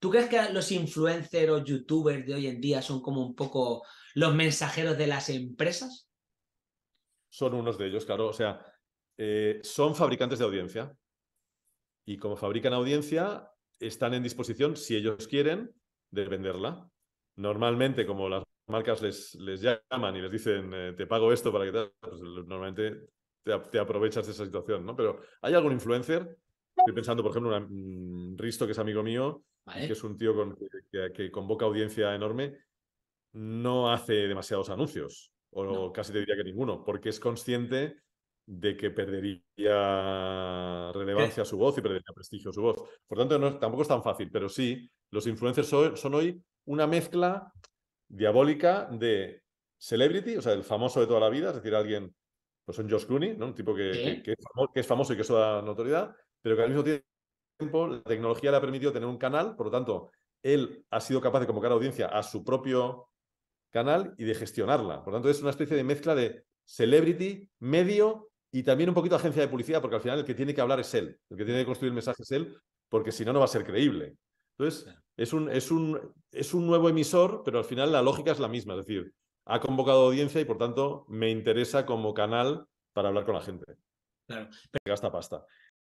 ¿Tú crees que los influencers o youtubers de hoy en día son como un poco los mensajeros de las empresas? Son unos de ellos, claro. O sea, eh, son fabricantes de audiencia. Y como fabrican audiencia, están en disposición, si ellos quieren, de venderla. Normalmente, como las marcas les, les llaman y les dicen, eh, te pago esto para que te... Pues, normalmente te, te, aprovechas de esa situación, ¿no? Pero hay algún influencer, estoy pensando, por ejemplo, un mm, Risto, que es amigo mío, que es un tío que, convoca audiencia enorme, no hace demasiados anuncios, o casi te diría que ninguno, porque es consciente de que perdería relevancia su voz y perdería prestigio su voz. Por tanto, no, tampoco es tan fácil, pero sí, los influencers son, hoy una mezcla diabólica de celebrity, o sea, el famoso de toda la vida, es decir, alguien, pues son Josh Clooney, ¿no? Un tipo que, es, famoso, que es famoso y que eso da notoriedad, pero que al mismo tiempo tiempo la tecnología le ha permitido tener un canal, por lo tanto, él ha sido capaz de convocar audiencia a su propio canal y de gestionarla. Por lo tanto, es una especie de mezcla de celebrity, medio y también un poquito agencia de publicidad, porque al final el que tiene que hablar es él, el que tiene que construir mensajes es él, porque si no, no va a ser creíble. Entonces, es un, es, un, es un nuevo emisor, pero al final la lógica es la misma, es decir, ha convocado audiencia y por tanto me interesa como canal para hablar con la gente. Claro. Gasta pasta.